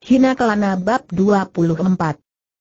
Hina Kelana Bab 24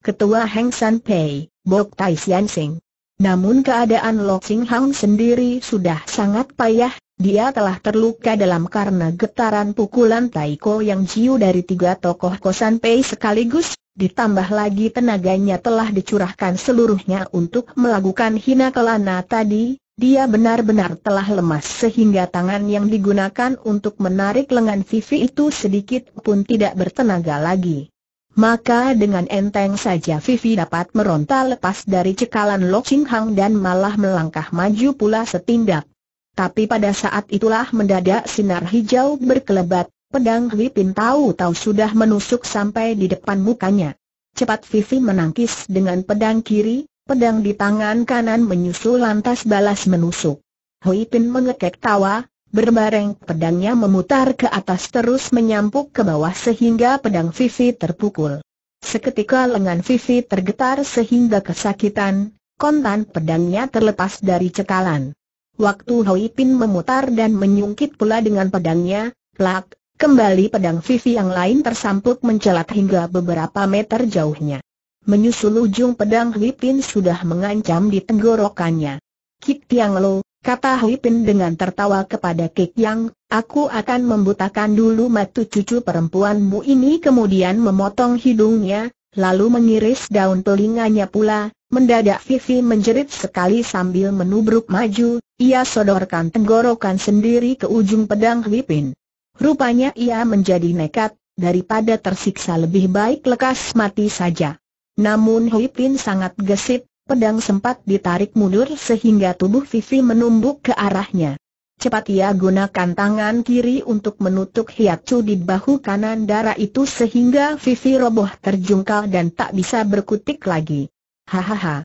Ketua Heng San Pei, Bok Tai Sian Sing Namun keadaan Lo Sing Hang sendiri sudah sangat payah, dia telah terluka dalam karena getaran pukulan Taiko yang jiu dari tiga tokoh kosan Pei sekaligus, ditambah lagi tenaganya telah dicurahkan seluruhnya untuk melakukan hina kelana tadi, dia benar-benar telah lemas sehingga tangan yang digunakan untuk menarik lengan Vivi itu sedikit pun tidak bertenaga lagi. Maka dengan enteng saja Vivi dapat meronta lepas dari cekalan Lok Ching Hang dan malah melangkah maju pula setindak. Tapi pada saat itulah mendadak sinar hijau berkelebat, pedang Hui tahu-tahu sudah menusuk sampai di depan mukanya. Cepat Vivi menangkis dengan pedang kiri, pedang di tangan kanan menyusul lantas balas menusuk. Hui Pin mengekek tawa, berbareng pedangnya memutar ke atas terus menyampuk ke bawah sehingga pedang Vivi terpukul. Seketika lengan Vivi tergetar sehingga kesakitan, kontan pedangnya terlepas dari cekalan. Waktu Hui Pin memutar dan menyungkit pula dengan pedangnya, plak, kembali pedang Vivi yang lain tersampuk mencelat hingga beberapa meter jauhnya menyusul ujung pedang Hui sudah mengancam di tenggorokannya. Kik Tiang Lo, kata Hui dengan tertawa kepada Kik Yang, aku akan membutakan dulu matu cucu perempuanmu ini kemudian memotong hidungnya, lalu mengiris daun telinganya pula, mendadak Vivi menjerit sekali sambil menubruk maju, ia sodorkan tenggorokan sendiri ke ujung pedang Hui Rupanya ia menjadi nekat, daripada tersiksa lebih baik lekas mati saja. Namun Hui Pin sangat gesit, pedang sempat ditarik mundur sehingga tubuh Vivi menumbuk ke arahnya. Cepat ia gunakan tangan kiri untuk menutup hiat cu di bahu kanan darah itu sehingga Vivi roboh terjungkal dan tak bisa berkutik lagi. Hahaha.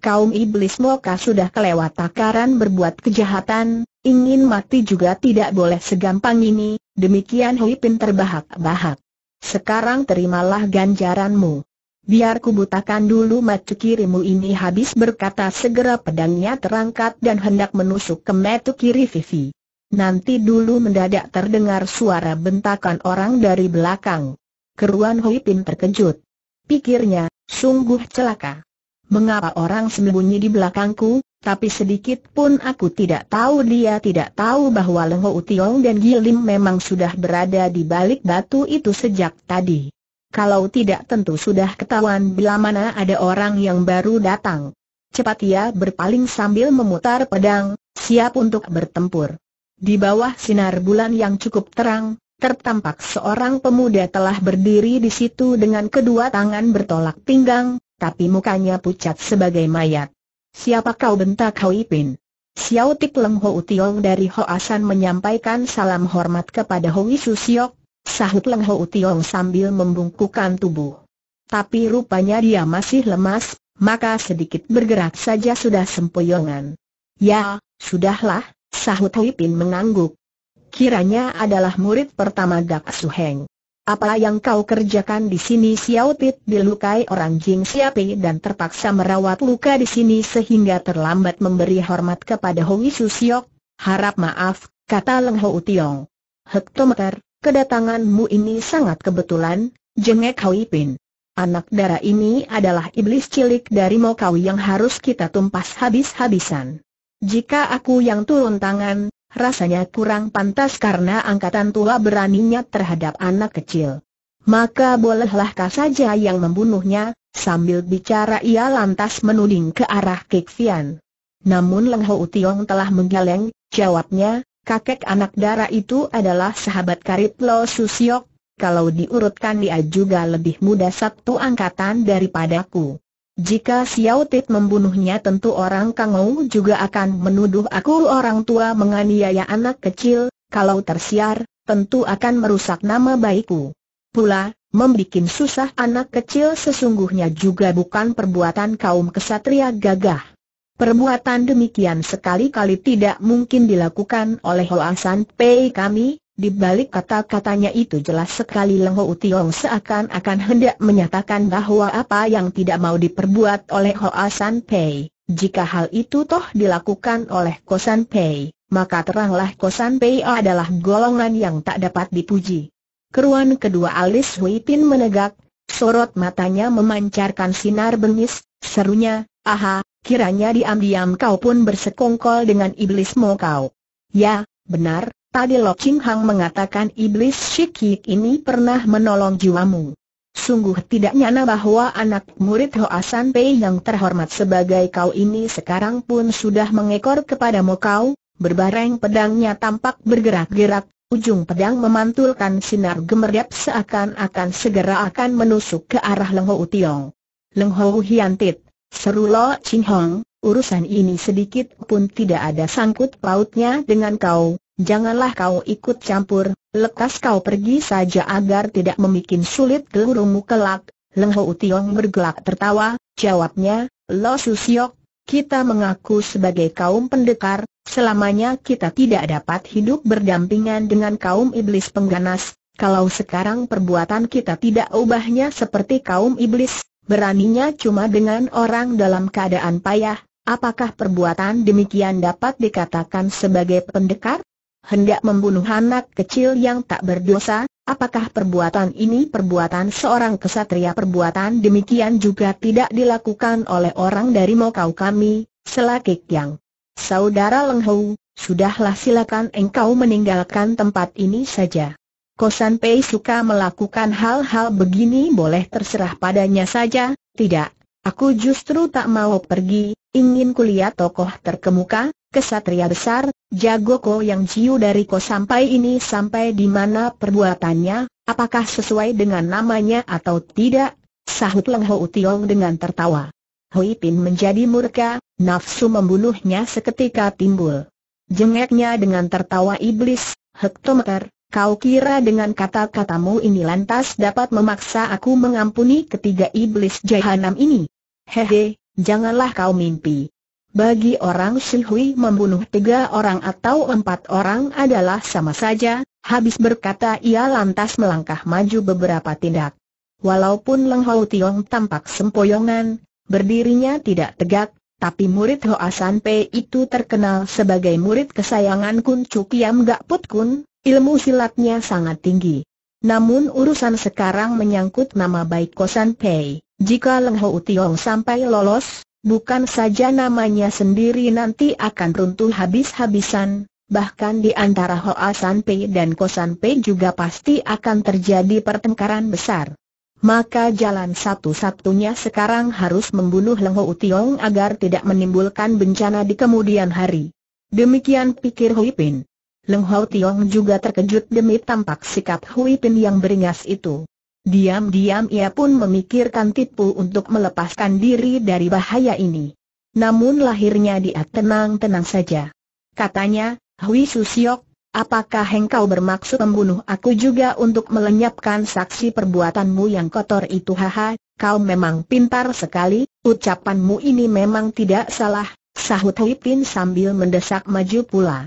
Kaum iblis moka sudah kelewat takaran berbuat kejahatan, ingin mati juga tidak boleh segampang ini, demikian Hui Pin terbahak-bahak. Sekarang terimalah ganjaranmu. Biar butakan dulu matu kirimu ini habis berkata segera pedangnya terangkat dan hendak menusuk ke matu kiri Vivi. Nanti dulu mendadak terdengar suara bentakan orang dari belakang. Keruan Hui Pin terkejut. Pikirnya, sungguh celaka. Mengapa orang sembunyi di belakangku, tapi sedikit pun aku tidak tahu dia tidak tahu bahwa Leng Ho dan Gilim memang sudah berada di balik batu itu sejak tadi. Kalau tidak tentu sudah ketahuan bila mana ada orang yang baru datang. Cepat ia berpaling sambil memutar pedang, siap untuk bertempur. Di bawah sinar bulan yang cukup terang, tertampak seorang pemuda telah berdiri di situ dengan kedua tangan bertolak pinggang, tapi mukanya pucat sebagai mayat. Siapa kau bentak Hoi Pin? Xiao Tik Leng Ho Utiong dari Ho Asan menyampaikan salam hormat kepada Hoi Susiok, Sahut Leng Ho Tiong sambil membungkukan tubuh. Tapi rupanya dia masih lemas, maka sedikit bergerak saja sudah sempoyongan. Ya, sudahlah, sahut Hui Pin mengangguk. Kiranya adalah murid pertama Dak Su Heng. Apa yang kau kerjakan di sini Xiao dilukai orang Jing Siapi dan terpaksa merawat luka di sini sehingga terlambat memberi hormat kepada Hong Su Siok. Harap maaf, kata Leng Ho Tiong. Hektometer, Kedatanganmu ini sangat kebetulan, jengek Hui Pin. Anak darah ini adalah iblis cilik dari Mokawi yang harus kita tumpas habis-habisan. Jika aku yang turun tangan, rasanya kurang pantas karena angkatan tua beraninya terhadap anak kecil. Maka bolehlah kau saja yang membunuhnya, sambil bicara ia lantas menuding ke arah Kek Fian. Namun Leng Ho Tiong telah menggeleng, jawabnya, kakek anak darah itu adalah sahabat karib Lo Susiok, kalau diurutkan dia juga lebih muda satu angkatan daripadaku. Jika Xiao Tit membunuhnya tentu orang Ou juga akan menuduh aku orang tua menganiaya anak kecil, kalau tersiar, tentu akan merusak nama baikku. Pula, membikin susah anak kecil sesungguhnya juga bukan perbuatan kaum kesatria gagah. Perbuatan demikian sekali-kali tidak mungkin dilakukan oleh Hoa San Pei kami, di balik kata-katanya itu jelas sekali Leng Ho Tiong seakan-akan hendak menyatakan bahwa apa yang tidak mau diperbuat oleh Hoa San Pei, jika hal itu toh dilakukan oleh Kosan Pei, maka teranglah Kosan Pei adalah golongan yang tak dapat dipuji. Keruan kedua alis Hui Pin menegak, Sorot matanya memancarkan sinar bengis, serunya, aha, kiranya diam-diam kau pun bersekongkol dengan mo kau. Ya, benar, tadi Lo Ching Hang mengatakan iblis Shikik ini pernah menolong jiwamu. Sungguh tidak nyana bahwa anak murid Hoasan Pei yang terhormat sebagai kau ini sekarang pun sudah mengekor kepadamu kau, berbareng pedangnya tampak bergerak-gerak, Ujung pedang memantulkan sinar gemerlap seakan-akan segera akan menusuk ke arah Leng Ho Tiong. Leng Ho Hiantit, seru Lo Ching Hong, urusan ini sedikit pun tidak ada sangkut pautnya dengan kau, janganlah kau ikut campur, lekas kau pergi saja agar tidak membuat sulit gelurumu kelak. Leng Ho Tiong bergelak tertawa, jawabnya, Lo Susiok, kita mengaku sebagai kaum pendekar, selamanya kita tidak dapat hidup berdampingan dengan kaum iblis pengganas, kalau sekarang perbuatan kita tidak ubahnya seperti kaum iblis, beraninya cuma dengan orang dalam keadaan payah, apakah perbuatan demikian dapat dikatakan sebagai pendekar? Hendak membunuh anak kecil yang tak berdosa, Apakah perbuatan ini perbuatan seorang kesatria perbuatan demikian juga tidak dilakukan oleh orang dari Mokau kami, selakik yang Saudara Leng Hou, sudahlah silakan engkau meninggalkan tempat ini saja. Kosan Pei suka melakukan hal-hal begini boleh terserah padanya saja, tidak, aku justru tak mau pergi, ingin kulihat tokoh terkemuka, kesatria besar, Jago Ko yang Ciu dari Ko sampai ini sampai di mana perbuatannya, apakah sesuai dengan namanya atau tidak? Sahut Leng Ho Tiong dengan tertawa. Hui Pin menjadi murka, nafsu membunuhnya seketika timbul. Jengeknya dengan tertawa iblis, hektometer, kau kira dengan kata-katamu ini lantas dapat memaksa aku mengampuni ketiga iblis jahanam ini? Hehe, janganlah kau mimpi. Bagi orang silhui membunuh tiga orang atau empat orang adalah sama saja, habis berkata ia lantas melangkah maju beberapa tindak. Walaupun Leng Hou Tiong tampak sempoyongan, berdirinya tidak tegak, tapi murid Hoa San Pei itu terkenal sebagai murid kesayangan Kun Chu Kiam Gak Put Kun, ilmu silatnya sangat tinggi. Namun urusan sekarang menyangkut nama baik Kosan Pei. Jika Leng Hou Tiong sampai lolos, Bukan saja namanya sendiri nanti akan runtuh habis-habisan, bahkan di antara Hoa San Pei dan Ko San Pei juga pasti akan terjadi pertengkaran besar. Maka jalan satu-satunya sekarang harus membunuh Leng Ho Tiong agar tidak menimbulkan bencana di kemudian hari. Demikian pikir Hui Pin. Leng Ho Tiong juga terkejut demi tampak sikap Hui Pin yang beringas itu. Diam-diam ia pun memikirkan tipu untuk melepaskan diri dari bahaya ini. Namun lahirnya dia tenang-tenang saja. Katanya, Hui Susiok, apakah engkau bermaksud membunuh aku juga untuk melenyapkan saksi perbuatanmu yang kotor itu? Haha, kau memang pintar sekali, ucapanmu ini memang tidak salah, sahut Hui Pin sambil mendesak maju pula.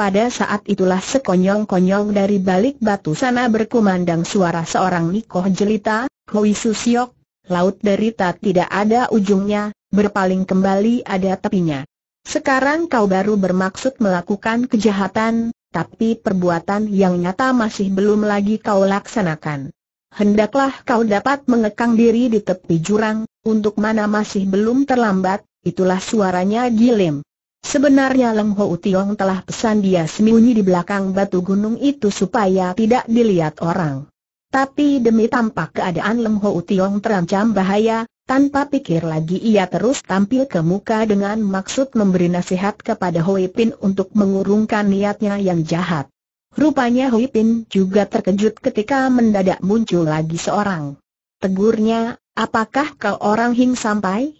Pada saat itulah sekonyong-konyong dari balik batu sana berkumandang suara seorang nikoh jelita, Hui Susiok, laut derita tidak ada ujungnya, berpaling kembali ada tepinya. Sekarang kau baru bermaksud melakukan kejahatan, tapi perbuatan yang nyata masih belum lagi kau laksanakan. Hendaklah kau dapat mengekang diri di tepi jurang, untuk mana masih belum terlambat, itulah suaranya Gilim. Sebenarnya Leng Ho Utiong telah pesan dia sembunyi di belakang batu gunung itu supaya tidak dilihat orang. Tapi demi tampak keadaan Leng Ho Utiong terancam bahaya, tanpa pikir lagi ia terus tampil ke muka dengan maksud memberi nasihat kepada Hoi Pin untuk mengurungkan niatnya yang jahat. Rupanya Hui Pin juga terkejut ketika mendadak muncul lagi seorang. Tegurnya, apakah kau orang Hing sampai?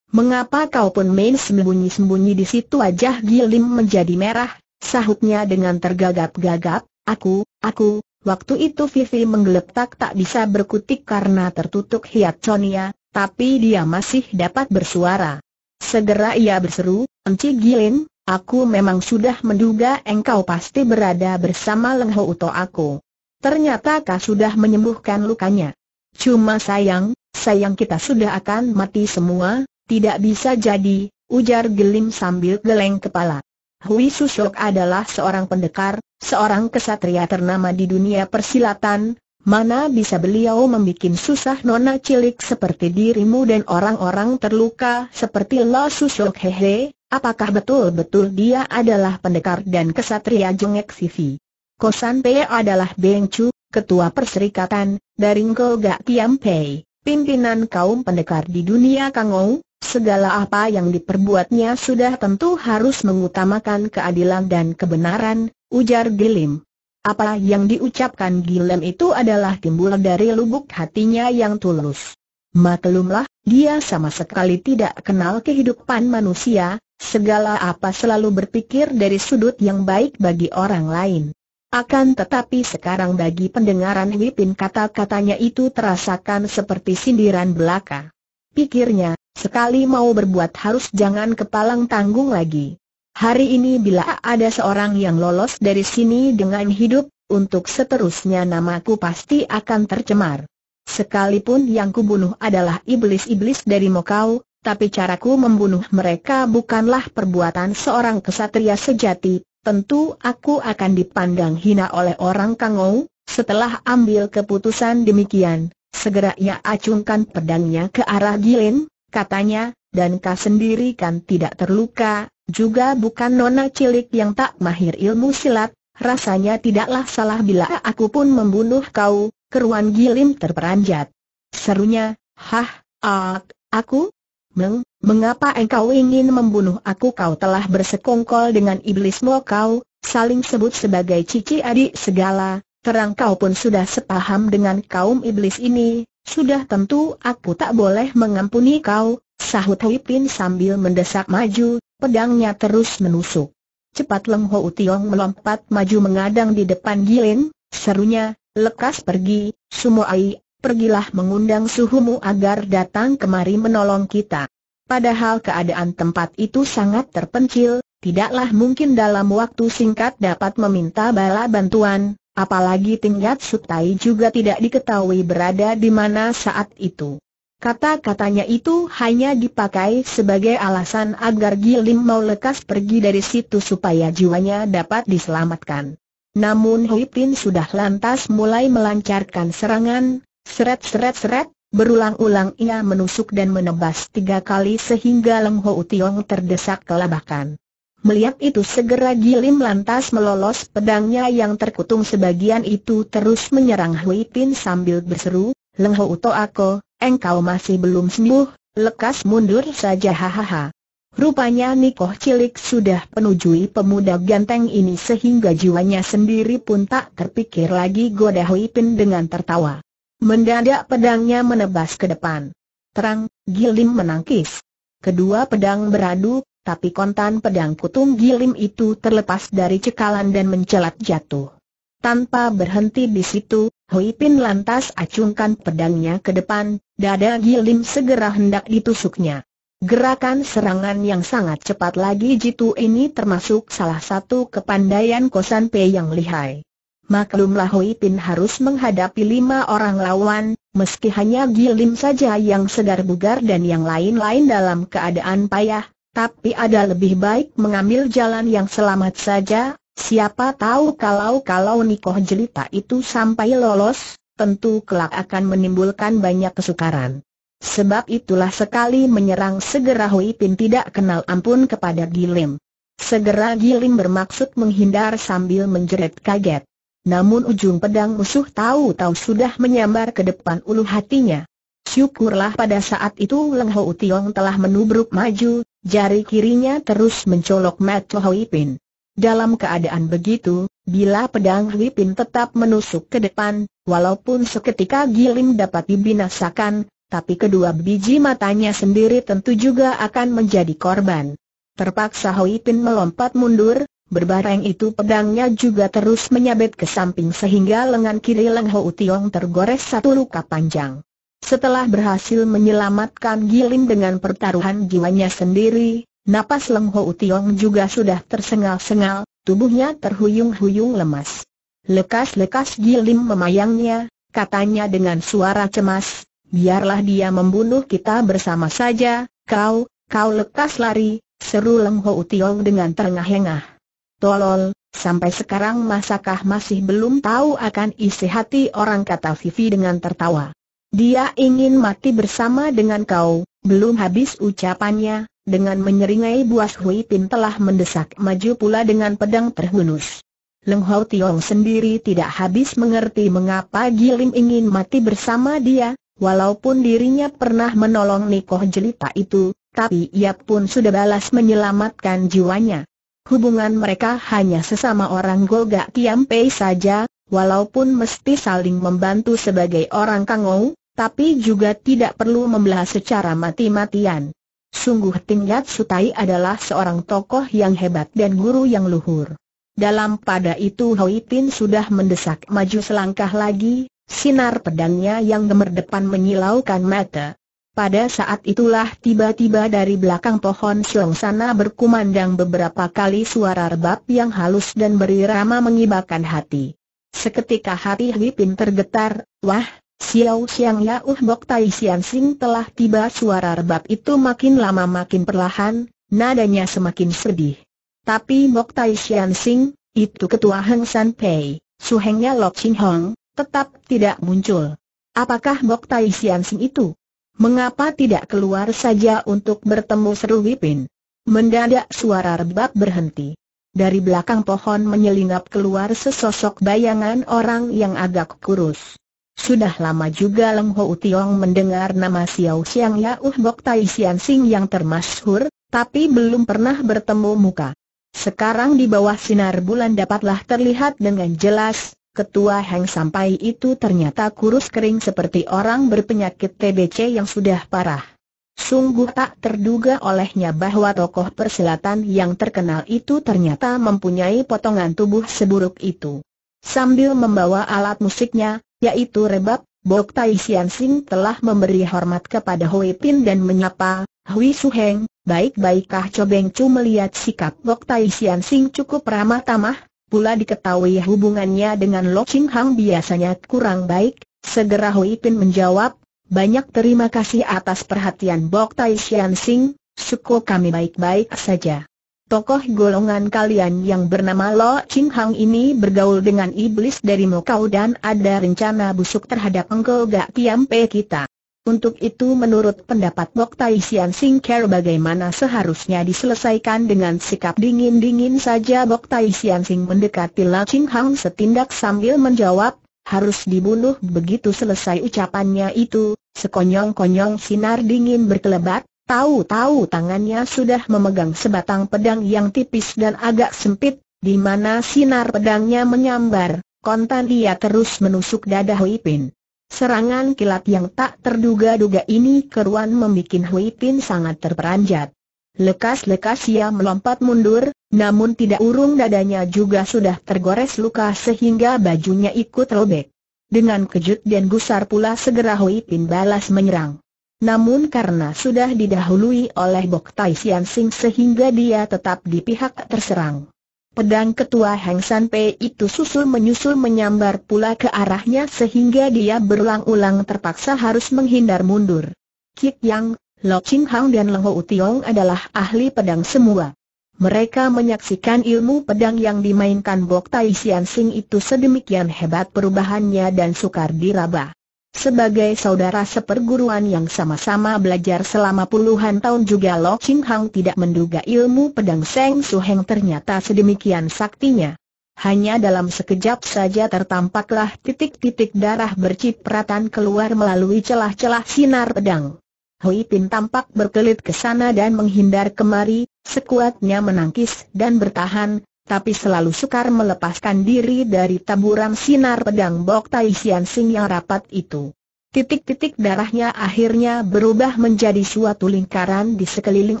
Mengapa kau pun main sembunyi-sembunyi di situ wajah Gilim menjadi merah, sahutnya dengan tergagap-gagap, aku, aku, waktu itu Vivi menggeletak tak bisa berkutik karena tertutup hiat Sonia, tapi dia masih dapat bersuara. Segera ia berseru, Enci Gilin, aku memang sudah menduga engkau pasti berada bersama Lengho Uto aku. Ternyata kau sudah menyembuhkan lukanya. Cuma sayang, sayang kita sudah akan mati semua, tidak bisa jadi, ujar Gelim sambil geleng kepala. Hui Susok adalah seorang pendekar, seorang kesatria ternama di dunia persilatan, mana bisa beliau membuat susah nona cilik seperti dirimu dan orang-orang terluka seperti Lo Susok hehe, apakah betul-betul dia adalah pendekar dan kesatria jengek Vivi? Kosan Pei adalah Beng Chu, ketua perserikatan, dari Ngo Gak Tiam Pei, pimpinan kaum pendekar di dunia Kangou, segala apa yang diperbuatnya sudah tentu harus mengutamakan keadilan dan kebenaran, ujar Gilim. Apa yang diucapkan Gilem itu adalah timbul dari lubuk hatinya yang tulus. Maklumlah, dia sama sekali tidak kenal kehidupan manusia, segala apa selalu berpikir dari sudut yang baik bagi orang lain. Akan tetapi sekarang bagi pendengaran Wipin kata-katanya itu terasakan seperti sindiran belaka. Pikirnya, sekali mau berbuat harus jangan kepalang tanggung lagi. Hari ini bila ada seorang yang lolos dari sini dengan hidup, untuk seterusnya namaku pasti akan tercemar. Sekalipun yang kubunuh adalah iblis-iblis dari Mokau, tapi caraku membunuh mereka bukanlah perbuatan seorang kesatria sejati, tentu aku akan dipandang hina oleh orang Kangou. Setelah ambil keputusan demikian, segera ia acungkan pedangnya ke arah Gilin, katanya, dan kau sendiri kan tidak terluka, juga bukan nona cilik yang tak mahir ilmu silat, rasanya tidaklah salah bila aku pun membunuh kau, keruan Gilim terperanjat. Serunya, hah, ak, aku? Meng, mengapa engkau ingin membunuh aku kau telah bersekongkol dengan iblismu kau, saling sebut sebagai cici adik segala, terang kau pun sudah sepaham dengan kaum iblis ini, sudah tentu aku tak boleh mengampuni kau, sahut Hui sambil mendesak maju, pedangnya terus menusuk. Cepat Leng Ho Utiong melompat maju mengadang di depan Gilin, serunya, lekas pergi, Ai, pergilah mengundang suhumu agar datang kemari menolong kita. Padahal keadaan tempat itu sangat terpencil, tidaklah mungkin dalam waktu singkat dapat meminta bala bantuan, Apalagi tingkat Sutai juga tidak diketahui berada di mana saat itu. Kata-katanya itu hanya dipakai sebagai alasan agar Gilim mau lekas pergi dari situ supaya jiwanya dapat diselamatkan. Namun Hui sudah lantas mulai melancarkan serangan, seret-seret-seret, berulang-ulang ia menusuk dan menebas tiga kali sehingga Leng Ho Tiong terdesak kelabakan. Melihat itu segera Gilim lantas melolos pedangnya yang terkutung sebagian itu terus menyerang Hui Pin sambil berseru, Leng Ho Uto Ako, engkau masih belum sembuh, lekas mundur saja hahaha. Rupanya Nikoh Cilik sudah penujui pemuda ganteng ini sehingga jiwanya sendiri pun tak terpikir lagi goda Hui Pin dengan tertawa. Mendadak pedangnya menebas ke depan. Terang, Gilim menangkis. Kedua pedang beradu, tapi kontan pedang kutung gilim itu terlepas dari cekalan dan mencelat jatuh. Tanpa berhenti di situ, Hui Pin lantas acungkan pedangnya ke depan, dada gilim segera hendak ditusuknya. Gerakan serangan yang sangat cepat lagi jitu ini termasuk salah satu kepandaian Kosan P yang lihai. Maklumlah Hui Pin harus menghadapi lima orang lawan, meski hanya Gilim saja yang segar bugar dan yang lain-lain dalam keadaan payah, tapi ada lebih baik mengambil jalan yang selamat saja, siapa tahu kalau-kalau Nikoh Jelita itu sampai lolos, tentu kelak akan menimbulkan banyak kesukaran. Sebab itulah sekali menyerang segera Hui Pin tidak kenal ampun kepada Gilim. Segera Gilim bermaksud menghindar sambil menjerit kaget. Namun ujung pedang musuh tahu-tahu sudah menyambar ke depan ulu hatinya. Syukurlah pada saat itu Leng Ho Tiong telah menubruk maju, Jari kirinya terus mencolok Mato Hui Pin. Dalam keadaan begitu, bila pedang Hui Pin tetap menusuk ke depan, walaupun seketika Gilim dapat dibinasakan, tapi kedua biji matanya sendiri tentu juga akan menjadi korban. Terpaksa Hui Pin melompat mundur, Berbareng itu pedangnya juga terus menyabet ke samping sehingga lengan kiri Leng Ho Tiong tergores satu luka panjang. Setelah berhasil menyelamatkan Giling dengan pertaruhan jiwanya sendiri, napas Leng Ho Tiong juga sudah tersengal-sengal, tubuhnya terhuyung-huyung lemas. Lekas-lekas Giling memayangnya, katanya dengan suara cemas, biarlah dia membunuh kita bersama saja, kau, kau lekas lari, seru Leng Ho Tiong dengan terengah-engah. Tolol, sampai sekarang masakah masih belum tahu akan isi hati orang kata Vivi dengan tertawa. Dia ingin mati bersama dengan kau, belum habis ucapannya, dengan menyeringai buas Hui Pin telah mendesak maju pula dengan pedang terhunus. Leng Hau Tiong sendiri tidak habis mengerti mengapa Gilim ingin mati bersama dia, walaupun dirinya pernah menolong Nikoh Jelita itu, tapi ia pun sudah balas menyelamatkan jiwanya. Hubungan mereka hanya sesama orang Golga Kiampe saja, walaupun mesti saling membantu sebagai orang kangou, tapi juga tidak perlu membelah secara mati-matian. Sungguh Tingkat Sutai adalah seorang tokoh yang hebat dan guru yang luhur. Dalam pada itu Hoi Tin sudah mendesak maju selangkah lagi, sinar pedangnya yang gemerdepan menyilaukan mata. Pada saat itulah tiba-tiba dari belakang pohon siung sana berkumandang beberapa kali suara rebab yang halus dan berirama mengibarkan hati. Seketika hati Hui tergetar, wah, Xiao Xiang Ya Uh Bok Tai Xian Sing telah tiba suara rebab itu makin lama makin perlahan, nadanya semakin sedih. Tapi Bok Tai Xian Sing, itu ketua Heng San Pei, suhengnya Lok Ching Hong, tetap tidak muncul. Apakah Bok Tai Xian Sing itu? Mengapa tidak keluar saja untuk bertemu seru Wipin? Mendadak suara rebab berhenti. Dari belakang pohon menyelinap keluar sesosok bayangan orang yang agak kurus. Sudah lama juga Leng Ho Tiong mendengar nama Xiao Xiang Ya Uh Bok Tai Xian Sing yang termasyhur, tapi belum pernah bertemu muka. Sekarang di bawah sinar bulan dapatlah terlihat dengan jelas, ketua Heng sampai itu ternyata kurus kering seperti orang berpenyakit TBC yang sudah parah. Sungguh tak terduga olehnya bahwa tokoh perselatan yang terkenal itu ternyata mempunyai potongan tubuh seburuk itu. Sambil membawa alat musiknya, yaitu rebab, Bok Tai Sian Sing telah memberi hormat kepada Hui Pin dan menyapa, Hui Su Heng, baik-baikkah Cobeng Chu melihat sikap Bok Tai Sian Sing cukup ramah tamah, pula diketahui hubungannya dengan Lo Ching Hang biasanya kurang baik, segera Hui Pin menjawab, banyak terima kasih atas perhatian Bok Tai Sian Sing, suku kami baik-baik saja. Tokoh golongan kalian yang bernama Lo Ching Hang ini bergaul dengan iblis dari Mokau dan ada rencana busuk terhadap Engkau Gak Tiampe kita. Untuk itu menurut pendapat Bok Tai Sian Sing Care bagaimana seharusnya diselesaikan dengan sikap dingin-dingin saja Bok Tai Sian Sing mendekati Lo Ching Hang setindak sambil menjawab, harus dibunuh begitu selesai ucapannya itu, sekonyong-konyong sinar dingin berkelebat, tahu-tahu tangannya sudah memegang sebatang pedang yang tipis dan agak sempit, di mana sinar pedangnya menyambar, kontan dia terus menusuk dada Huipin. Serangan kilat yang tak terduga-duga ini keruan membuat Huipin sangat terperanjat. Lekas-lekas ia melompat mundur, namun tidak urung dadanya juga sudah tergores luka sehingga bajunya ikut robek. Dengan kejut dan gusar pula segera Hui Pin balas menyerang. Namun karena sudah didahului oleh Bok Tai Sian Sing sehingga dia tetap di pihak terserang. Pedang ketua Heng San Pei itu susul menyusul menyambar pula ke arahnya sehingga dia berulang-ulang terpaksa harus menghindar mundur. Kik Yang, Lo Ching Hang dan Leng Ho Tiong adalah ahli pedang semua. Mereka menyaksikan ilmu pedang yang dimainkan Bok Tai Sian Sing itu sedemikian hebat perubahannya dan sukar diraba. Sebagai saudara seperguruan yang sama-sama belajar selama puluhan tahun juga Lo Ching Hang tidak menduga ilmu pedang Seng Su Heng ternyata sedemikian saktinya. Hanya dalam sekejap saja tertampaklah titik-titik darah bercipratan keluar melalui celah-celah sinar pedang. Hui Pin tampak berkelit ke sana dan menghindar kemari, sekuatnya menangkis dan bertahan, tapi selalu sukar melepaskan diri dari taburan sinar pedang Bok Tai Sian Sing yang rapat itu. Titik-titik darahnya akhirnya berubah menjadi suatu lingkaran di sekeliling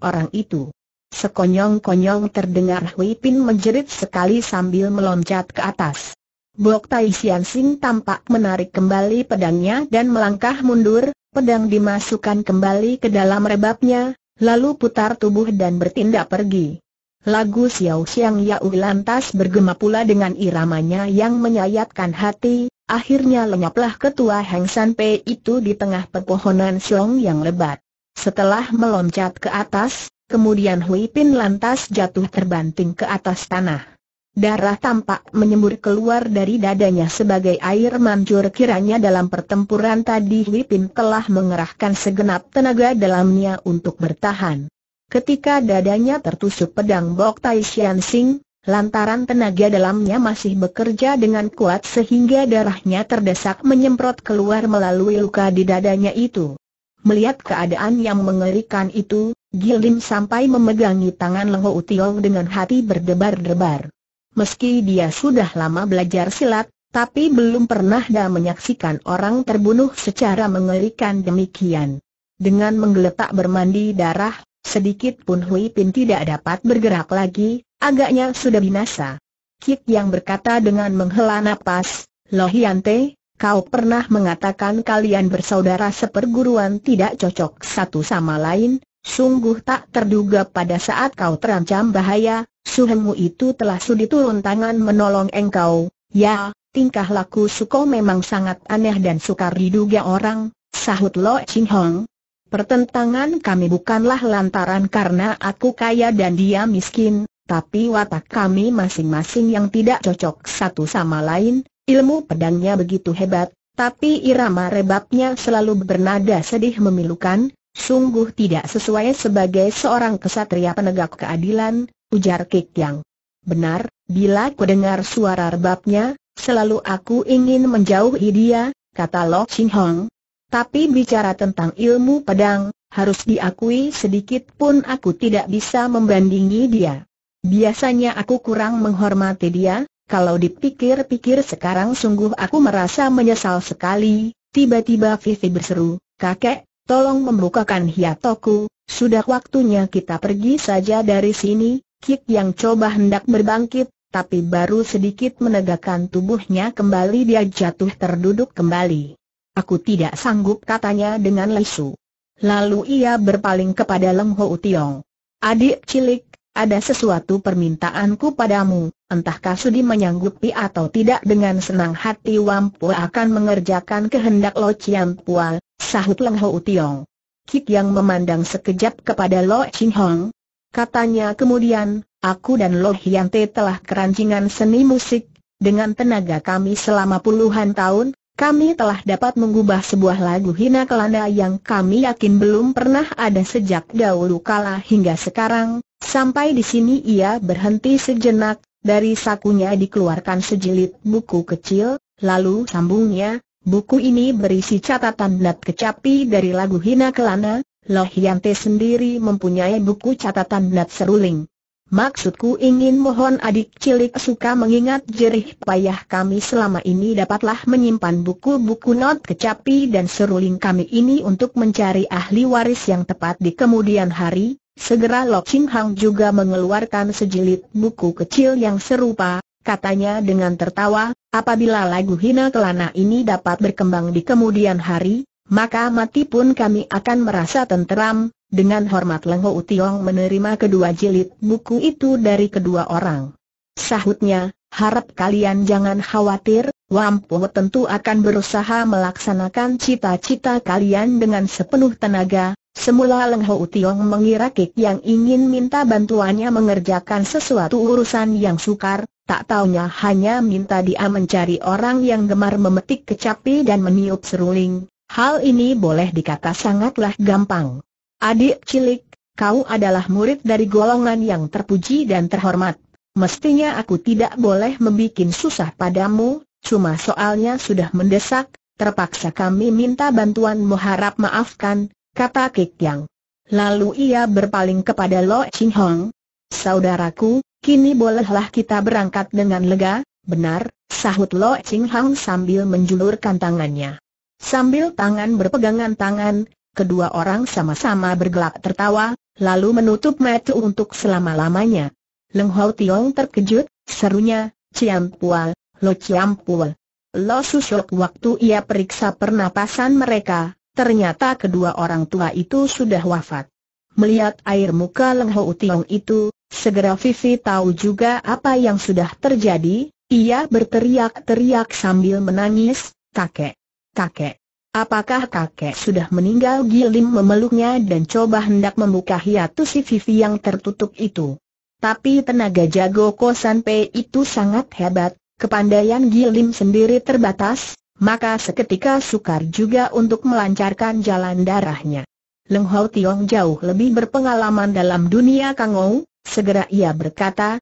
orang itu. Sekonyong-konyong terdengar Hui Pin menjerit sekali sambil meloncat ke atas. Bok Tai Sian Sing tampak menarik kembali pedangnya dan melangkah mundur, pedang dimasukkan kembali ke dalam rebabnya, lalu putar tubuh dan bertindak pergi. Lagu Xiao Xiang Yao lantas bergema pula dengan iramanya yang menyayatkan hati, akhirnya lenyaplah ketua Heng San Pei itu di tengah pepohonan Xiong yang lebat. Setelah meloncat ke atas, kemudian Hui Pin lantas jatuh terbanting ke atas tanah. Darah tampak menyembur keluar dari dadanya sebagai air mancur kiranya dalam pertempuran tadi Wipin telah mengerahkan segenap tenaga dalamnya untuk bertahan. Ketika dadanya tertusuk pedang Bok Tai Xian Sing, lantaran tenaga dalamnya masih bekerja dengan kuat sehingga darahnya terdesak menyemprot keluar melalui luka di dadanya itu. Melihat keadaan yang mengerikan itu, Gilim sampai memegangi tangan Lengho Utiong dengan hati berdebar-debar. Meski dia sudah lama belajar silat, tapi belum pernah dah menyaksikan orang terbunuh secara mengerikan demikian. Dengan menggeletak bermandi darah, sedikit pun Hui Pin tidak dapat bergerak lagi, agaknya sudah binasa. Kik yang berkata dengan menghela napas, Lohiante, kau pernah mengatakan kalian bersaudara seperguruan tidak cocok satu sama lain, sungguh tak terduga pada saat kau terancam bahaya, Suhemu itu telah sudi turun tangan menolong engkau, ya, tingkah laku Suko memang sangat aneh dan sukar diduga orang, sahut Lo Ching Hong. Pertentangan kami bukanlah lantaran karena aku kaya dan dia miskin, tapi watak kami masing-masing yang tidak cocok satu sama lain, ilmu pedangnya begitu hebat, tapi irama rebabnya selalu bernada sedih memilukan, sungguh tidak sesuai sebagai seorang kesatria penegak keadilan, ujar Kik Yang. Benar, bila ku dengar suara rebabnya, selalu aku ingin menjauhi dia, kata Lo Ching Hong. Tapi bicara tentang ilmu pedang, harus diakui sedikit pun aku tidak bisa membandingi dia. Biasanya aku kurang menghormati dia, kalau dipikir-pikir sekarang sungguh aku merasa menyesal sekali, tiba-tiba Vivi berseru, kakek, tolong membukakan hiatoku, sudah waktunya kita pergi saja dari sini, Kik yang coba hendak berbangkit, tapi baru sedikit menegakkan tubuhnya kembali dia jatuh terduduk kembali. Aku tidak sanggup katanya dengan lesu. Lalu ia berpaling kepada Leng Ho Tiong. Adik cilik, ada sesuatu permintaanku padamu, entahkah Sudi menyanggupi atau tidak dengan senang hati Wampu akan mengerjakan kehendak Lo Chiang Pua, sahut Leng Ho Tiong. Kik yang memandang sekejap kepada Lo Ching Hong, Katanya kemudian, aku dan Lo Hyante telah kerancingan seni musik, dengan tenaga kami selama puluhan tahun, kami telah dapat mengubah sebuah lagu hina Kelanda yang kami yakin belum pernah ada sejak dahulu kala hingga sekarang. Sampai di sini ia berhenti sejenak, dari sakunya dikeluarkan sejilid buku kecil, lalu sambungnya, buku ini berisi catatan nat kecapi dari lagu hina Kelana, Loh Yante sendiri mempunyai buku catatan Nat Seruling. Maksudku ingin mohon adik cilik suka mengingat jerih payah kami selama ini dapatlah menyimpan buku-buku not kecapi dan seruling kami ini untuk mencari ahli waris yang tepat di kemudian hari. Segera Lok Ching Hang juga mengeluarkan sejilid buku kecil yang serupa, katanya dengan tertawa, apabila lagu hina kelana ini dapat berkembang di kemudian hari, maka mati pun kami akan merasa tenteram, dengan hormat Leng Lengho Utiong menerima kedua jilid buku itu dari kedua orang. Sahutnya, harap kalian jangan khawatir, Wampu tentu akan berusaha melaksanakan cita-cita kalian dengan sepenuh tenaga. Semula Leng Ho Tiong mengira Kik yang ingin minta bantuannya mengerjakan sesuatu urusan yang sukar, tak taunya hanya minta dia mencari orang yang gemar memetik kecapi dan meniup seruling, Hal ini boleh dikata sangatlah gampang. Adik cilik, kau adalah murid dari golongan yang terpuji dan terhormat. Mestinya aku tidak boleh membuat susah padamu, cuma soalnya sudah mendesak, terpaksa kami minta bantuan harap maafkan, kata Kik Yang. Lalu ia berpaling kepada Lo Ching Hong. Saudaraku, kini bolehlah kita berangkat dengan lega, benar, sahut Lo Ching Hong sambil menjulurkan tangannya. Sambil tangan berpegangan tangan, kedua orang sama-sama bergelak tertawa, lalu menutup mata untuk selama-lamanya. Leng Hou Tiong terkejut, serunya, Ciam Pual, Lo Ciam Pual. Lo susuk waktu ia periksa pernapasan mereka, ternyata kedua orang tua itu sudah wafat. Melihat air muka Leng Hou Tiong itu, segera Vivi tahu juga apa yang sudah terjadi, ia berteriak-teriak sambil menangis, kakek. Kakek. Apakah kakek sudah meninggal Gilim memeluknya dan coba hendak membuka hiatus si Vivi yang tertutup itu. Tapi tenaga jago Kosan P itu sangat hebat, kepandaian Gilim sendiri terbatas, maka seketika sukar juga untuk melancarkan jalan darahnya. Leng Hau Tiong jauh lebih berpengalaman dalam dunia kangou, segera ia berkata,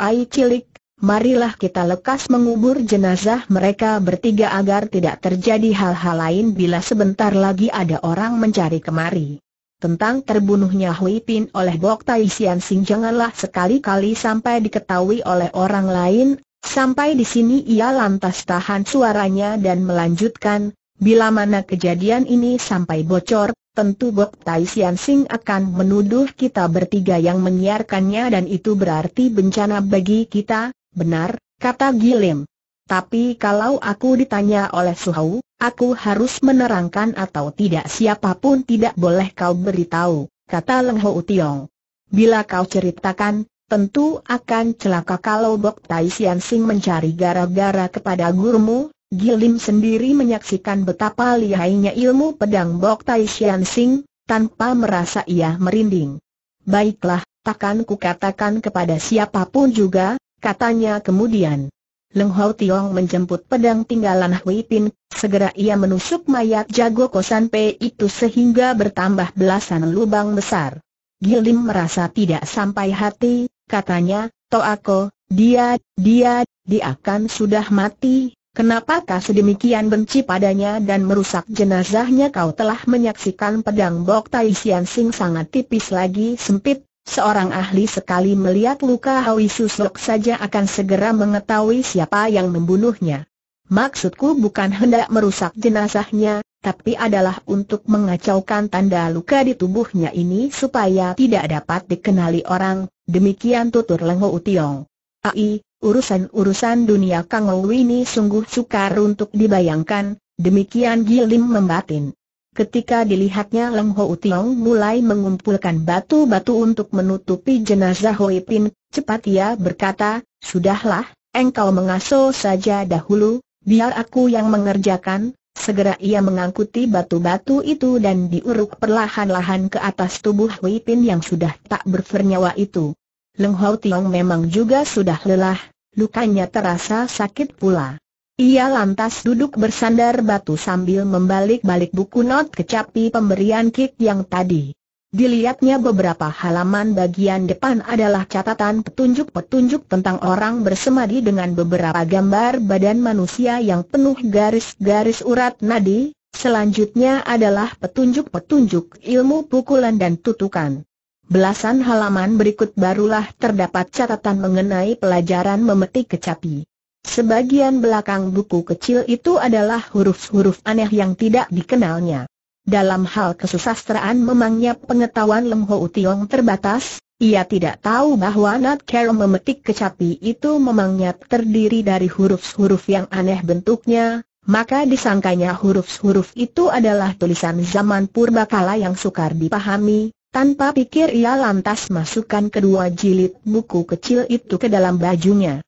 Ai cilik, marilah kita lekas mengubur jenazah mereka bertiga agar tidak terjadi hal-hal lain bila sebentar lagi ada orang mencari kemari. Tentang terbunuhnya Hui Pin oleh Bok Tai Sian Sing janganlah sekali-kali sampai diketahui oleh orang lain, sampai di sini ia lantas tahan suaranya dan melanjutkan, bila mana kejadian ini sampai bocor, tentu Bok Tai Sian Sing akan menuduh kita bertiga yang menyiarkannya dan itu berarti bencana bagi kita, Benar, kata Gilim. Tapi kalau aku ditanya oleh Suhau, aku harus menerangkan atau tidak siapapun tidak boleh kau beritahu, kata Leng Ho Tiong. Bila kau ceritakan, tentu akan celaka kalau Bok Tai Sian Sing mencari gara-gara kepada gurumu, Gilim sendiri menyaksikan betapa lihainya ilmu pedang Bok Tai Sian Sing, tanpa merasa ia merinding. Baiklah, takkan katakan kepada siapapun juga, katanya kemudian. Leng Hao Tiong menjemput pedang tinggalan Hui Pin, segera ia menusuk mayat jago kosan P itu sehingga bertambah belasan lubang besar. Gilim merasa tidak sampai hati, katanya, Toako, dia, dia, dia akan sudah mati, kenapakah sedemikian benci padanya dan merusak jenazahnya kau telah menyaksikan pedang Bok Tai Sian Sing sangat tipis lagi sempit, Seorang ahli sekali melihat luka Hawi Susok saja akan segera mengetahui siapa yang membunuhnya. Maksudku bukan hendak merusak jenazahnya, tapi adalah untuk mengacaukan tanda luka di tubuhnya ini supaya tidak dapat dikenali orang, demikian tutur Lengho Utiong. Ai, urusan-urusan dunia Kang Ou ini sungguh sukar untuk dibayangkan, demikian Gilim membatin. Ketika dilihatnya Leng Ho Utiong mulai mengumpulkan batu-batu untuk menutupi jenazah Hoi Pin, cepat ia berkata, Sudahlah, engkau mengaso saja dahulu, biar aku yang mengerjakan, Segera ia mengangkuti batu-batu itu dan diuruk perlahan-lahan ke atas tubuh ho Pin yang sudah tak bernyawa itu. Leng Ho Utiong memang juga sudah lelah, lukanya terasa sakit pula. Ia lantas duduk bersandar batu sambil membalik-balik buku not kecapi pemberian kick yang tadi. Dilihatnya beberapa halaman bagian depan adalah catatan petunjuk-petunjuk tentang orang bersemadi dengan beberapa gambar badan manusia yang penuh garis-garis urat nadi, selanjutnya adalah petunjuk-petunjuk ilmu pukulan dan tutukan. Belasan halaman berikut barulah terdapat catatan mengenai pelajaran memetik kecapi. Sebagian belakang buku kecil itu adalah huruf-huruf aneh yang tidak dikenalnya. Dalam hal kesusastraan memangnya pengetahuan Leng Ho Tiong terbatas, ia tidak tahu bahwa Nat Kero memetik kecapi itu memangnya terdiri dari huruf-huruf yang aneh bentuknya, maka disangkanya huruf-huruf itu adalah tulisan zaman purbakala yang sukar dipahami, tanpa pikir ia lantas masukkan kedua jilid buku kecil itu ke dalam bajunya.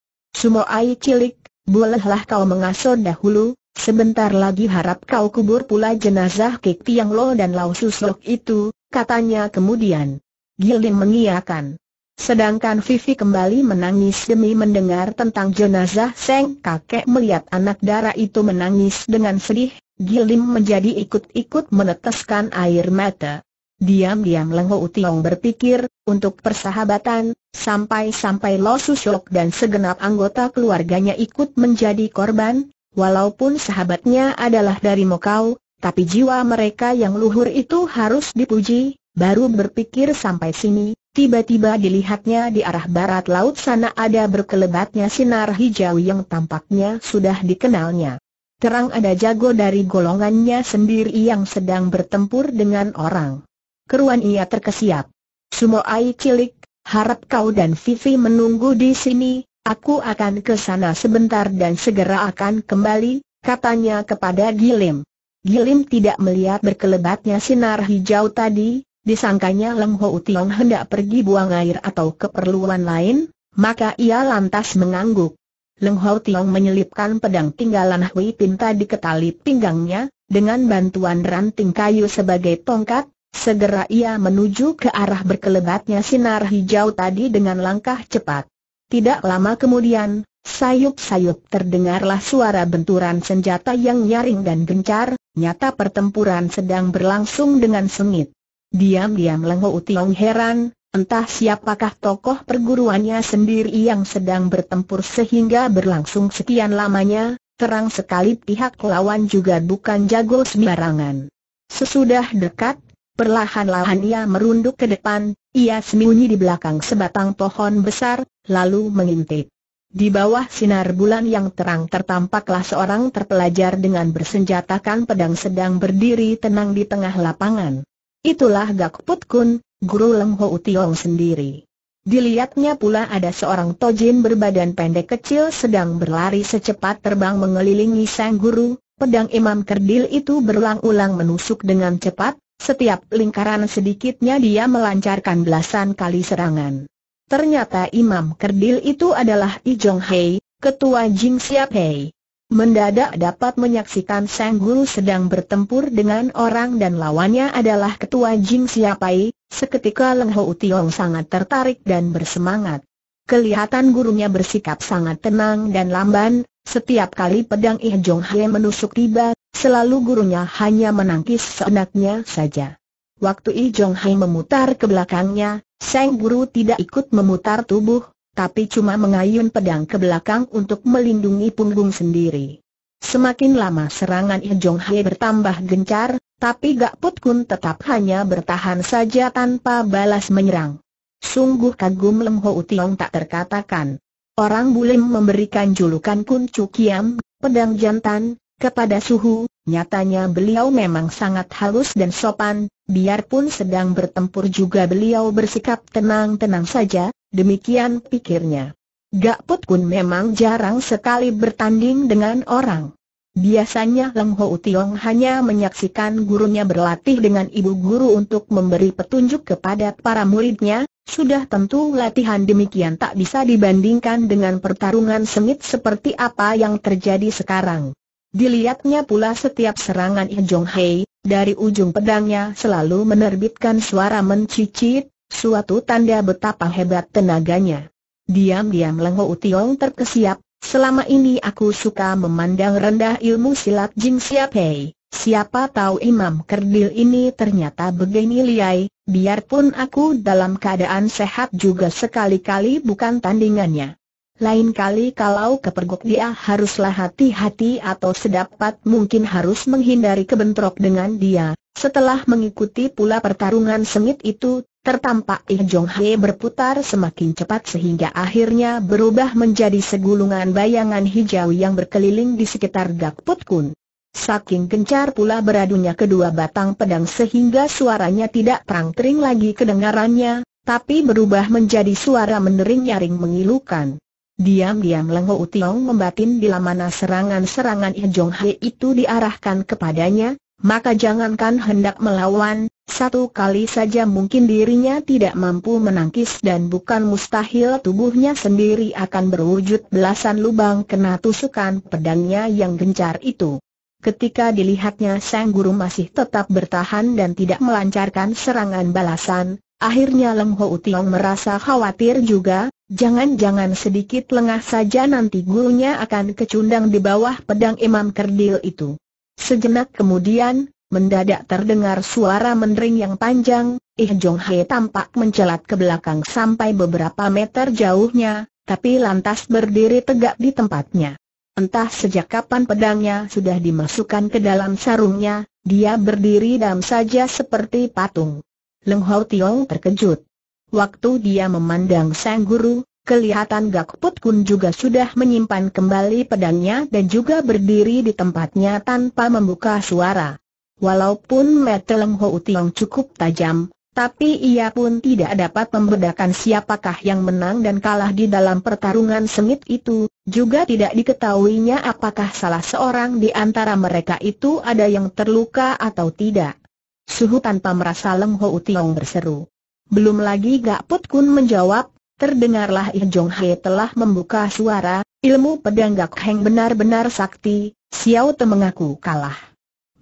Ai cilik, bolehlah kau mengasuh dahulu, sebentar lagi harap kau kubur pula jenazah Kek Tiang Lo dan Lau Suslok itu, katanya kemudian. Gilim mengiakan. Sedangkan Vivi kembali menangis demi mendengar tentang jenazah Seng kakek melihat anak darah itu menangis dengan sedih, Gilim menjadi ikut-ikut meneteskan air mata. Diam-diam Leng Tiong berpikir, untuk persahabatan, sampai-sampai Lo Shok dan segenap anggota keluarganya ikut menjadi korban, walaupun sahabatnya adalah dari Mokau, tapi jiwa mereka yang luhur itu harus dipuji, baru berpikir sampai sini, tiba-tiba dilihatnya di arah barat laut sana ada berkelebatnya sinar hijau yang tampaknya sudah dikenalnya. Terang ada jago dari golongannya sendiri yang sedang bertempur dengan orang keruan ia terkesiap. Sumoai cilik, harap kau dan Vivi menunggu di sini, aku akan ke sana sebentar dan segera akan kembali, katanya kepada Gilim. Gilim tidak melihat berkelebatnya sinar hijau tadi, disangkanya Lem Ho Tiong hendak pergi buang air atau keperluan lain, maka ia lantas mengangguk. Leng Ho Tiong menyelipkan pedang tinggalan Hui Pinta di ketali pinggangnya, dengan bantuan ranting kayu sebagai tongkat, Segera ia menuju ke arah berkelebatnya sinar hijau tadi dengan langkah cepat. Tidak lama kemudian, sayup-sayup terdengarlah suara benturan senjata yang nyaring dan gencar, nyata pertempuran sedang berlangsung dengan sengit. Diam-diam Lengho Utiong heran, entah siapakah tokoh perguruannya sendiri yang sedang bertempur sehingga berlangsung sekian lamanya, terang sekali pihak lawan juga bukan jago sembarangan. Sesudah dekat, Perlahan-lahan ia merunduk ke depan, ia sembunyi di belakang sebatang pohon besar, lalu mengintip. Di bawah sinar bulan yang terang tertampaklah seorang terpelajar dengan bersenjatakan pedang sedang berdiri tenang di tengah lapangan. Itulah Gak Put Kun, Guru Leng Ho Tiong sendiri. Dilihatnya pula ada seorang tojin berbadan pendek kecil sedang berlari secepat terbang mengelilingi sang guru, pedang imam kerdil itu berulang-ulang menusuk dengan cepat, setiap lingkaran sedikitnya dia melancarkan belasan kali serangan. Ternyata Imam Kerdil itu adalah I Jong Hei, ketua Jing Siap Hei. Mendadak dapat menyaksikan Sang Guru sedang bertempur dengan orang dan lawannya adalah ketua Jing Hei, seketika Leng Ho Tiong sangat tertarik dan bersemangat. Kelihatan gurunya bersikap sangat tenang dan lamban, setiap kali pedang Ih Jong menusuk tiba, Selalu gurunya hanya menangkis seenaknya saja. Waktu I Jong Hai memutar ke belakangnya, Sang Guru tidak ikut memutar tubuh, tapi cuma mengayun pedang ke belakang untuk melindungi punggung sendiri. Semakin lama serangan I Jong Hai bertambah gencar, tapi Gak Put Kun tetap hanya bertahan saja tanpa balas menyerang. Sungguh kagum Lem Ho Tiong tak terkatakan. Orang Bulim memberikan julukan Kun Chu Kiam, pedang jantan, kepada suhu, nyatanya beliau memang sangat halus dan sopan, biarpun sedang bertempur juga beliau bersikap tenang-tenang saja, demikian pikirnya. Gak put Kun memang jarang sekali bertanding dengan orang. Biasanya Leng Ho Tiong hanya menyaksikan gurunya berlatih dengan ibu guru untuk memberi petunjuk kepada para muridnya, sudah tentu latihan demikian tak bisa dibandingkan dengan pertarungan sengit seperti apa yang terjadi sekarang. Dilihatnya pula setiap serangan I Jong Hei, dari ujung pedangnya selalu menerbitkan suara mencicit, suatu tanda betapa hebat tenaganya. Diam-diam Lengho Utiong terkesiap, selama ini aku suka memandang rendah ilmu silat Jing Siap Hei. Siapa tahu Imam Kerdil ini ternyata begini liai, biarpun aku dalam keadaan sehat juga sekali-kali bukan tandingannya. Lain kali kalau kepergok dia haruslah hati-hati atau sedapat mungkin harus menghindari kebentrok dengan dia. Setelah mengikuti pula pertarungan sengit itu, tertampak Ih Jong He berputar semakin cepat sehingga akhirnya berubah menjadi segulungan bayangan hijau yang berkeliling di sekitar Gak Put Kun. Saking gencar pula beradunya kedua batang pedang sehingga suaranya tidak terang-tering lagi kedengarannya, tapi berubah menjadi suara menering-nyaring mengilukan. Diam-diam Lengho Tiong membatin bila mana serangan-serangan Jong He itu diarahkan kepadanya, maka jangankan hendak melawan, satu kali saja mungkin dirinya tidak mampu menangkis dan bukan mustahil tubuhnya sendiri akan berwujud belasan lubang kena tusukan pedangnya yang gencar itu. Ketika dilihatnya sang guru masih tetap bertahan dan tidak melancarkan serangan balasan, Akhirnya Leng Ho Utiong merasa khawatir juga, jangan-jangan sedikit lengah saja nanti gurunya akan kecundang di bawah pedang Imam Kerdil itu. Sejenak kemudian, mendadak terdengar suara mendering yang panjang, Ih eh Jong Hae tampak mencelat ke belakang sampai beberapa meter jauhnya, tapi lantas berdiri tegak di tempatnya. Entah sejak kapan pedangnya sudah dimasukkan ke dalam sarungnya, dia berdiri dam saja seperti patung. Leng Hau Tiong terkejut. Waktu dia memandang sang guru, kelihatan Gak Put Kun juga sudah menyimpan kembali pedangnya dan juga berdiri di tempatnya tanpa membuka suara. Walaupun mata Leng Hau Tiong cukup tajam, tapi ia pun tidak dapat membedakan siapakah yang menang dan kalah di dalam pertarungan sengit itu, juga tidak diketahuinya apakah salah seorang di antara mereka itu ada yang terluka atau tidak. Suhu tanpa merasa Leng Ho Tiong berseru. Belum lagi Gak Put Kun menjawab, terdengarlah Ih Jong He telah membuka suara, ilmu pedang Gak Heng benar-benar sakti, Xiao Te mengaku kalah.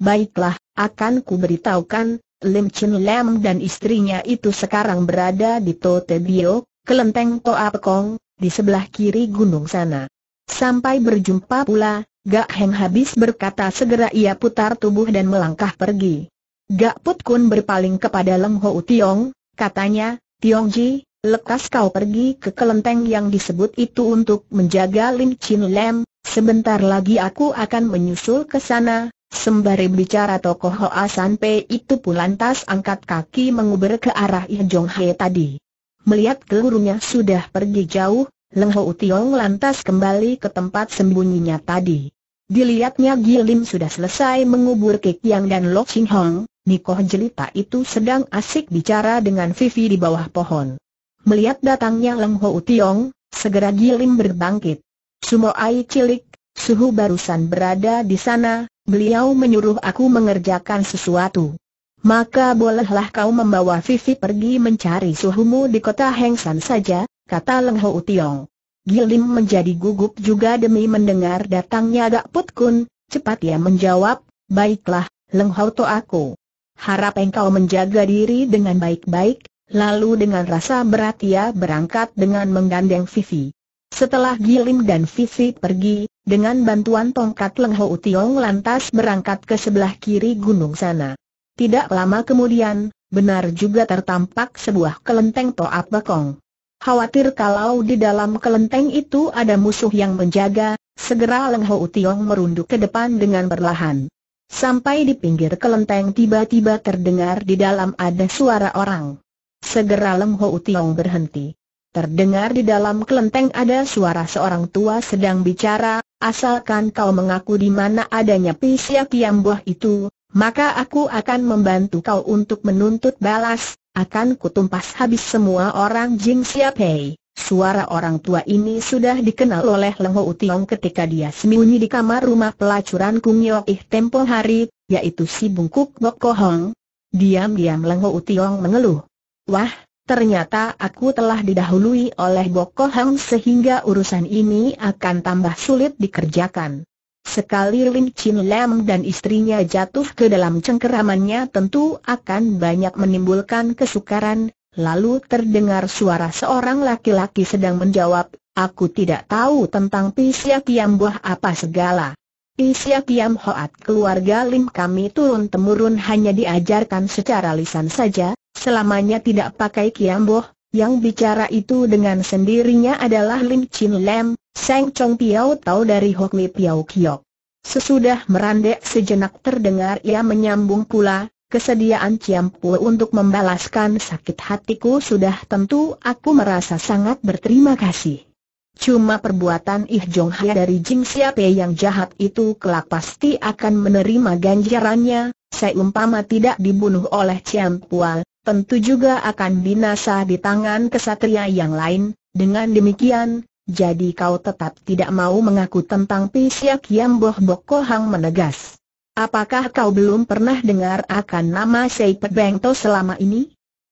Baiklah, akan ku beritahukan, Lim Chin Lam dan istrinya itu sekarang berada di To Te Bio, kelenteng Toa Pekong, di sebelah kiri gunung sana. Sampai berjumpa pula, Gak Heng habis berkata segera ia putar tubuh dan melangkah pergi. Gak Put Kun berpaling kepada Leng Ho Tiong, katanya, Tiong Ji, lekas kau pergi ke kelenteng yang disebut itu untuk menjaga Lim Chin Lem, sebentar lagi aku akan menyusul ke sana. Sembari bicara tokoh Hoa San Pei itu pun lantas angkat kaki menguber ke arah Ye Jong He tadi. Melihat gurunya sudah pergi jauh, Leng Ho Tiong lantas kembali ke tempat sembunyinya tadi. Dilihatnya Gilim sudah selesai mengubur Kek Yang dan Lok ching Hong, Nikoh jelita itu sedang asik bicara dengan Vivi di bawah pohon. Melihat datangnya Leng Ho Tiong, segera Gilim berbangkit. Sumo Ai cilik, suhu barusan berada di sana, beliau menyuruh aku mengerjakan sesuatu. Maka bolehlah kau membawa Vivi pergi mencari suhumu di kota Hengsan saja, kata Leng Ho Tiong. Gilim menjadi gugup juga demi mendengar datangnya Gak Put Kun, cepat ia menjawab, baiklah, Leng Ho To aku. Harap engkau menjaga diri dengan baik-baik, lalu dengan rasa berat ia berangkat dengan menggandeng Vivi. Setelah Gilim dan Vivi pergi, dengan bantuan tongkat lengho utiong lantas berangkat ke sebelah kiri gunung sana. Tidak lama kemudian, benar juga tertampak sebuah kelenteng Toa Bakong. Khawatir kalau di dalam kelenteng itu ada musuh yang menjaga, segera lengho utiong merunduk ke depan dengan perlahan. Sampai di pinggir kelenteng tiba-tiba terdengar di dalam ada suara orang. Segera Leng Ho Tiong berhenti. Terdengar di dalam kelenteng ada suara seorang tua sedang bicara, asalkan kau mengaku di mana adanya pisya Buah itu, maka aku akan membantu kau untuk menuntut balas, akan kutumpas habis semua orang Jing Siapei. Suara orang tua ini sudah dikenal oleh Leng Ho Tiong ketika dia sembunyi di kamar rumah pelacuran Kung Yok Ih tempo hari, yaitu si bungkuk Bok Kohong. Diam-diam Leng Ho Tiong mengeluh. Wah, ternyata aku telah didahului oleh Bok Kohong sehingga urusan ini akan tambah sulit dikerjakan. Sekali Lim Chin Lam dan istrinya jatuh ke dalam cengkeramannya tentu akan banyak menimbulkan kesukaran, Lalu terdengar suara seorang laki-laki sedang menjawab, Aku tidak tahu tentang Pisya Kiam Buah apa segala. Pisya Kiam Hoat keluarga Lim kami turun-temurun hanya diajarkan secara lisan saja, selamanya tidak pakai Kiam Buah, yang bicara itu dengan sendirinya adalah Lim Chin Lam, Sang Chong Piao tahu dari Hok Li Piao Kiok. Sesudah merandek sejenak terdengar ia menyambung pula, Kesediaan Ciampu untuk membalaskan sakit hatiku sudah tentu aku merasa sangat berterima kasih. Cuma perbuatan Ih Jong Hai dari Jing Siape yang jahat itu kelak pasti akan menerima ganjarannya, seumpama tidak dibunuh oleh Ciampual, tentu juga akan binasa di tangan kesatria yang lain, dengan demikian, jadi kau tetap tidak mau mengaku tentang Pisia yang Boh Bok Kohang menegas. Apakah kau belum pernah dengar akan nama Sei Pebengto selama ini?